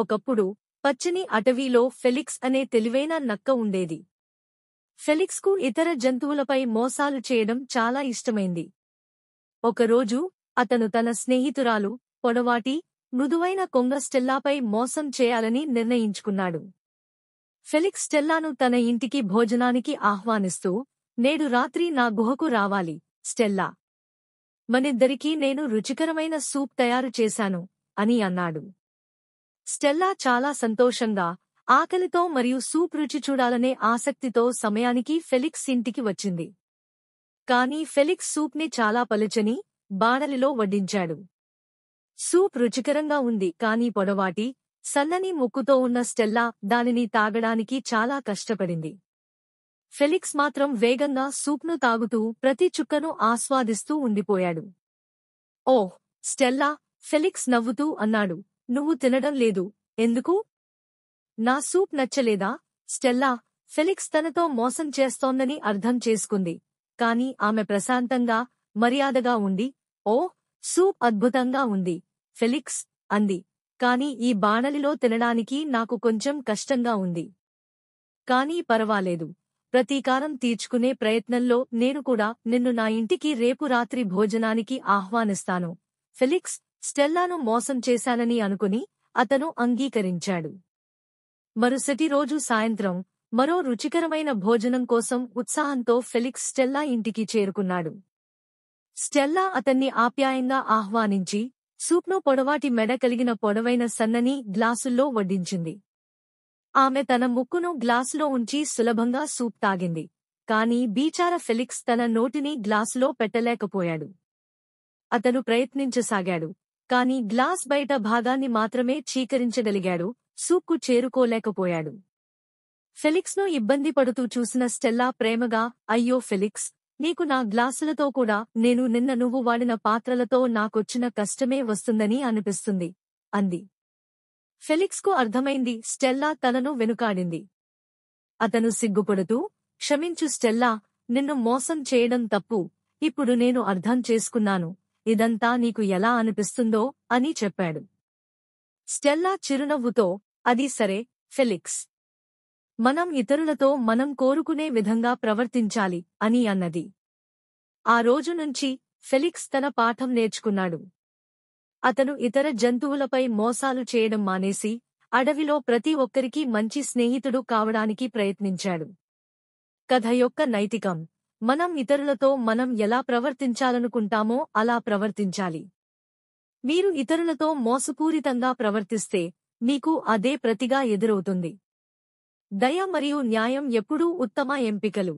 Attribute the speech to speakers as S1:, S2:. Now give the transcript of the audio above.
S1: ఒకప్పుడు పచ్చని అటవీలో ఫెలిక్స్ అనే తెలివైన నక్క ఉండేది ఫెలిక్స్కు ఇతర జంతువులపై మోసాలు చేయడం చాలా ఇష్టమైంది ఒకరోజు అతను తన స్నేహితురాలు పొడవాటి మృదువైన కొంగ స్టెల్లాపై మోసం చేయాలని నిర్ణయించుకున్నాడు ఫెలిక్స్ స్టెల్లాను తన ఇంటికి భోజనానికి ఆహ్వానిస్తూ నేడు రాత్రి నా గుహకు రావాలి స్టెల్లా మనిద్దరికీ నేను రుచికరమైన సూప్ తయారు చేశాను అని అన్నాడు స్టెల్లా చాలా సంతోషంగా ఆకలితో మరియు సూప్ రుచి చూడాలనే ఆసక్తితో సమయానికి ఫెలిక్స్ ఇంటికి వచ్చింది కానీ ఫెలిక్స్ సూప్ని చాలా పలుచని బాణలిలో వడ్డించాడు సూప్ రుచికరంగా ఉంది కానీ పొడవాటి సన్నని ముక్కుతో ఉన్న స్టెల్లా దానిని తాగడానికి చాలా కష్టపడింది ఫెలిక్స్ మాత్రం వేగంగా సూప్ను తాగుతూ ప్రతి చుక్కను ఆస్వాదిస్తూ ఉండిపోయాడు ఓహ్ స్టెల్లా ఫెలిక్స్ నవ్వుతూ అన్నాడు నువ్వు తినడం లేదు ఎందుకు నా సూప్ నచ్చలేదా స్టెల్లా ఫెలిక్స్ తనతో మోసం చేస్తోందని అర్థం చేసుకుంది కాని ఆమె ప్రశాంతంగా మర్యాదగా ఉండి ఓ సూప్ అద్భుతంగా ఉంది ఫెలిక్స్ అంది కాని ఈ బాణలిలో తినడానికి నాకు కొంచెం కష్టంగా ఉంది కానీ పరవాలేదు ప్రతీకారం తీర్చుకునే ప్రయత్నంలో నేను కూడా నిన్ను నా ఇంటికి రేపు రాత్రి భోజనానికి ఆహ్వానిస్తాను ఫెలిక్స్ స్టెల్లాను మోసం చేశానని అనుకుని అతను అంగీకరించాడు మరుసటి రోజు సాయంత్రం మరో రుచికరమైన భోజనం కోసం ఉత్సాహంతో ఫెలిక్స్ స్టెల్లా ఇంటికి చేరుకున్నాడు స్టెల్లా అతన్ని ఆప్యాయంగా ఆహ్వానించి సూప్ను పొడవాటి మెడ కలిగిన పొడవైన సన్నని గ్లాసుల్లో వడ్డించింది ఆమె తన ముక్కును గ్లాసులో ఉంచి సులభంగా సూప్ తాగింది కాని బీచార ఫెలిక్స్ తన నోటిని గ్లాసులో పెట్టలేకపోయాడు అతను ప్రయత్నించసాగాడు కాని గ్లాస్ బయట భాగాన్ని మాత్రమే చీకరించగలిగాడు సూక్కు చేరుకోలేకపోయాడు ఫెలిక్స్ను ఇబ్బంది పడుతూ చూసిన స్టెల్లా ప్రేమగా అయ్యో ఫెలిక్స్ నీకు నా గ్లాసులతో కూడా నేను నిన్న నువ్వు వాడిన పాత్రలతో నాకొచ్చిన కష్టమే వస్తుందని అనిపిస్తుంది అంది ఫెలిక్స్కు అర్థమైంది స్టెల్లా తనను వెనుకాడింది అతను సిగ్గుపడుతూ క్షమించు స్టెల్లా నిన్ను మోసం చేయడం తప్పు ఇప్పుడు నేను అర్థం చేసుకున్నాను ఇదంతా నీకు ఎలా అనిపిస్తుందో అని చెప్పాడు స్టెల్లా చిరునవ్వుతో అది సరే ఫెలిక్స్ మనం ఇతరులతో మనం కోరుకునే విధంగా ప్రవర్తించాలి అని అన్నది ఆ రోజు నుంచి ఫెలిక్స్ తన పాఠం నేర్చుకున్నాడు అతను ఇతర జంతువులపై మోసాలు చేయడం మానేసి అడవిలో ప్రతి ఒక్కరికీ మంచి స్నేహితుడు కావడానికి ప్రయత్నించాడు కథ యొక్క నైతికం మనం ఇతరులతో మనం ఎలా ప్రవర్తించాలనుకుంటామో అలా ప్రవర్తించాలి మీరు ఇతరులతో మోసపూరితంగా ప్రవర్తిస్తే మీకు అదే ప్రతిగా ఎదురవుతుంది దయ మరియు న్యాయం ఎప్పుడూ ఉత్తమ ఎంపికలు